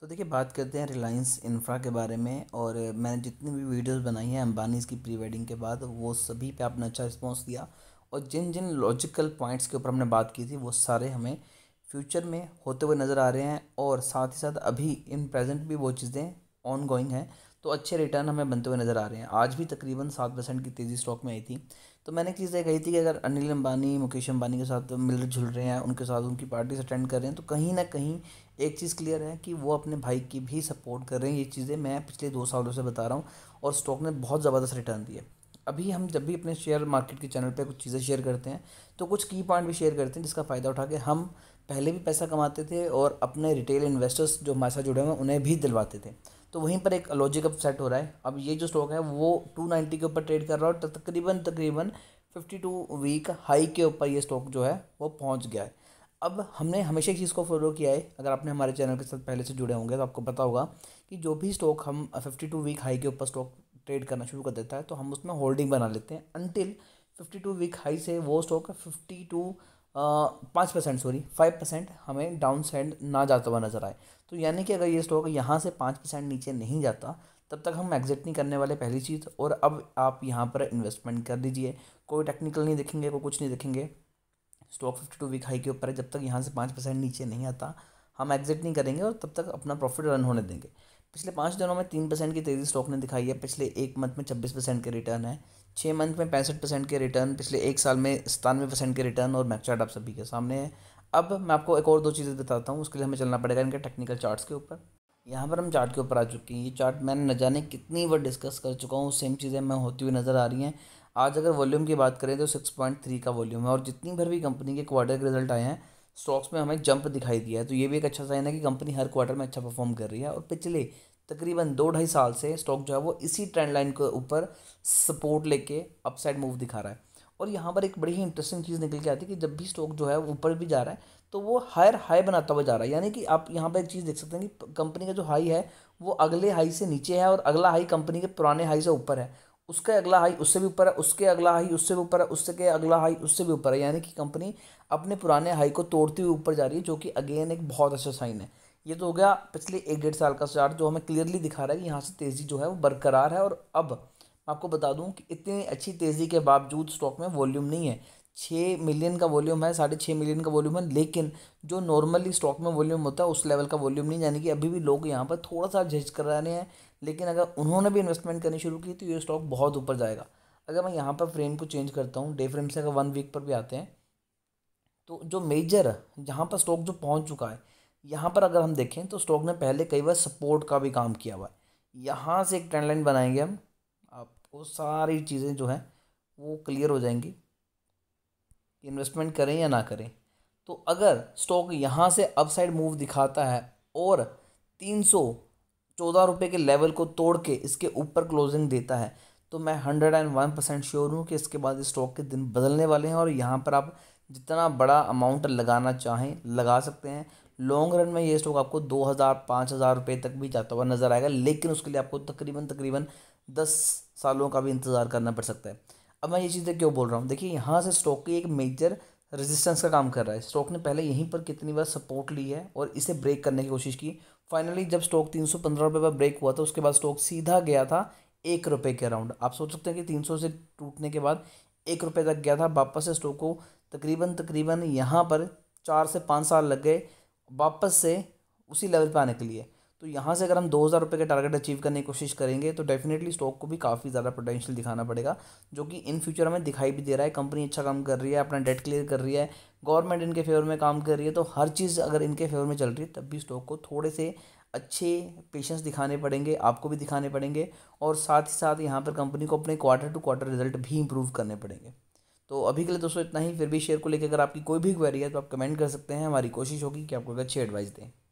तो देखिए बात करते हैं रिलायंस इंफ्रा के बारे में और मैंने जितनी भी वीडियोस बनाई हैं अंबानीज़ की प्री वेडिंग के बाद वो सभी पे आपने अच्छा रिस्पॉन्स दिया और जिन जिन लॉजिकल पॉइंट्स के ऊपर हमने बात की थी वो सारे हमें फ्यूचर में होते हुए नज़र आ रहे हैं और साथ ही साथ अभी इन प्रेजेंट भी वो चीज़ें ऑन गोइंग हैं तो अच्छे रिटर्न हमें बनते हुए नज़र आ रहे हैं आज भी तकरीबन सात परसेंट की तेज़ी स्टॉक में आई थी तो मैंने चीज़ें कही थी कि अगर अनिल अंबानी मुकेश अंबानी के साथ मिल जुल रहे हैं उनके साथ उनकी पार्टी अटेंड कर रहे हैं तो कहीं ना कहीं एक चीज़ क्लियर है कि वो अपने भाई की भी सपोर्ट कर रहे हैं ये चीज़ें मैं पिछले दो सालों से बता रहा हूँ और स्टॉक ने बहुत ज़बरदस्त रिटर्न दिया अभी हम जब भी अपने शेयर मार्केट के चैनल पर कुछ चीज़ें शेयर करते हैं तो कुछ की पॉइंट भी शेयर करते हैं जिसका फ़ायदा उठा के हम पहले भी पैसा कमाते थे और अपने रिटेल इन्वेस्टर्स जो हमारे साथ जुड़े हुए हैं उन्हें भी दिलवाते थे तो वहीं पर एक लॉजिक अप सेट हो रहा है अब ये जो स्टॉक है वो टू नाइन्टी के ऊपर ट्रेड कर रहा है और तकरीबन तकरीबन फिफ्टी टू वीक हाई के ऊपर ये स्टॉक जो है वो पहुँच गया है अब हमने हमेशा एक चीज़ को फॉलो किया है अगर आपने हमारे चैनल के साथ पहले से जुड़े होंगे तो आपको पता होगा कि जो भी स्टॉक हम फिफ्टी टू वीक हाई के ऊपर स्टॉक ट्रेड करना शुरू कर देता है तो हम उसमें होल्डिंग बना लेते हैं until fifty two week high से वो स्टॉक फिफ्टी टू पाँच परसेंट सॉरी फाइव परसेंट हमें डाउन साइड ना जाता हुआ नज़र आए तो यानी कि अगर ये स्टॉक यहाँ से पाँच परसेंट नीचे नहीं जाता तब तक हम एग्जिट नहीं करने वाले पहली चीज़ और अब आप यहाँ पर इन्वेस्टमेंट कर दीजिए कोई टेक्निकल नहीं देखेंगे कोई कुछ नहीं देखेंगे stock fifty two week high के ऊपर है जब तक यहाँ से पाँच परसेंट नीचे नहीं आता हम एग्जिट नहीं करेंगे और तब तक अपना प्रॉफिट रन होने देंगे पिछले पाँच दिनों में तीन परसेंट की तेज़ी स्टॉक ने दिखाई है पिछले एक मंथ में छब्बीस परसेंट के रिटर्न है छः मंथ में पैंसठ परसेंट के रिटर्न पिछले एक साल में सतानवे परसेंट के रिटर्न और मैक चार्ट आप सभी के सामने है अब मैं आपको एक और दो चीज़ें बताता हूँ उसके लिए हमें चलना पड़ेगा इनके टेक्निकल चार्ट्स के ऊपर यहाँ पर हम चार्ट के ऊपर आ चुके हैं ये चार्ट मैंने न जाने कितनी बार डिस्कस कर चुका हूँ सेम चीज़ें मैं होती हुई नज़र आ रही हैं आज अगर वॉल्यूम की बात करें तो सिक्स पॉइंट थ्री का वॉल्यूम है और जितनी भर भी कंपनी के क्वार्टर के रिजल्ट आए हैं स्टॉक्स में हमें जंप दिखाई दिया है तो ये भी एक अच्छा साइन है कि कंपनी हर क्वार्टर में अच्छा परफॉर्म कर रही है और पिछले तकरीबन दो ढाई साल से स्टॉक जो है वो इसी ट्रेंड लाइन के ऊपर सपोर्ट लेके अपसाइड मूव दिखा रहा है और यहाँ पर एक बड़ी ही इंटरेस्टिंग चीज़ निकल के आती है कि जब भी स्टॉक जो है ऊपर भी जा रहा है तो वो हायर हाई बनाता हुआ जा रहा है यानी कि आप यहाँ पर एक चीज़ देख सकते हैं कि कंपनी का जो हाई है वो अगले हाई से नीचे है और अगला हाई कंपनी के पुराने हाई से ऊपर है उसका अगला हाई उससे भी ऊपर है उसके अगला हाई उससे भी ऊपर है उससे के अगला हाई उससे भी ऊपर है यानी कि कंपनी अपने पुराने हाई को तोड़ती हुई ऊपर जा रही है जो कि अगेन एक बहुत अच्छा साइन है ये तो हो गया पिछले एक डेढ़ साल का चार्ट जो हमें क्लियरली दिखा रहा है कि यहाँ से तेज़ी जो है वो बरकरार है और अब आपको बता दूँ कि इतनी अच्छी तेज़ी के बावजूद स्टॉक में वॉल्यूम नहीं है छः मिलियन का वॉल्यूम है साढ़े छः मिलियन का वॉल्यूम है लेकिन जो नॉर्मली स्टॉक में वॉल्यूम होता है उस लेवल का वॉल्यूम नहीं यानी कि अभी भी लोग यहाँ पर थोड़ा सा झज कर रहे हैं लेकिन अगर उन्होंने भी इन्वेस्टमेंट करनी शुरू की तो ये स्टॉक बहुत ऊपर जाएगा अगर मैं यहाँ पर फ्रेम को चेंज करता हूँ डे फ्रेम से अगर वन वीक पर भी आते हैं तो जो मेजर जहाँ पर स्टॉक जो पहुँच चुका है यहाँ पर अगर हम देखें तो स्टॉक ने पहले कई बार सपोर्ट का भी काम किया हुआ है यहाँ से एक ट्रेंड लाइन बनाएंगे हम आपको सारी चीज़ें जो हैं वो क्लियर हो जाएंगी कि इन्वेस्टमेंट करें या ना करें तो अगर स्टॉक यहाँ से अपसाइड मूव दिखाता है और तीन सौ चौदह रुपये के लेवल को तोड़ के इसके ऊपर क्लोजिंग देता है तो मैं hundred and one percent sure हूँ कि इसके बाद इस स्टॉक के दिन बदलने वाले हैं और यहाँ पर आप जितना बड़ा अमाउंट लगाना चाहें लगा सकते हैं लॉन्ग रन में ये स्टॉक आपको दो हज़ार पाँच हज़ार रुपये तक भी जाता हुआ नज़र आएगा लेकिन उसके लिए आपको तकरीबन तकरीबन दस सालों का भी इंतज़ार करना पड़ सकता है अब मैं ये चीज़ें क्यों बोल रहा हूँ देखिए यहाँ से स्टॉक की एक मेजर रेजिस्टेंस का काम कर रहा है स्टॉक ने पहले यहीं पर कितनी बार सपोर्ट ली है और इसे ब्रेक करने की कोशिश की फाइनली जब स्टॉक तीन सौ पंद्रह रुपये पर ब्रेक हुआ था उसके बाद स्टॉक सीधा गया था एक रुपये के अराउंड आप सोच सकते हैं कि तीन सौ से टूटने के बाद एक रुपये तक गया था वापस से स्टॉक को तकरीबन तकरीबन यहाँ पर चार से पाँच साल लग गए वापस से उसी लेवल पर आने के लिए तो यहाँ से अगर हम दो हज़ार रुपये का टारगेट अचीव करने की कोशिश करेंगे तो डेफिनेटली स्टॉक को भी काफ़ी ज़्यादा पोटेंशियल दिखाना पड़ेगा जो कि इन फ्यूचर हमें दिखाई भी दे रहा है कंपनी अच्छा काम कर रही है अपना डेट क्लियर कर रही है गवर्नमेंट इनके फेवर में काम कर रही है तो हर चीज़ अगर इनके फेवर में चल रही है तब भी स्टॉक को थोड़े से अच्छे पेशेंस दिखाने पड़ेंगे आपको भी दिखाने पड़ेंगे और साथ ही साथ यहाँ पर कंपनी को अपने क्वार्टर टू क्वार्टर रिजल्ट भी इंप्रूव करने पड़ेंगे तो अभी के लिए दोस्तों इतना ही फिर भी शेयर को लेकर अगर आपकी कोई भी क्वेरी है तो आप कमेंट कर सकते हैं हमारी कोशिश होगी कि आपको अच्छी एडवाइस दें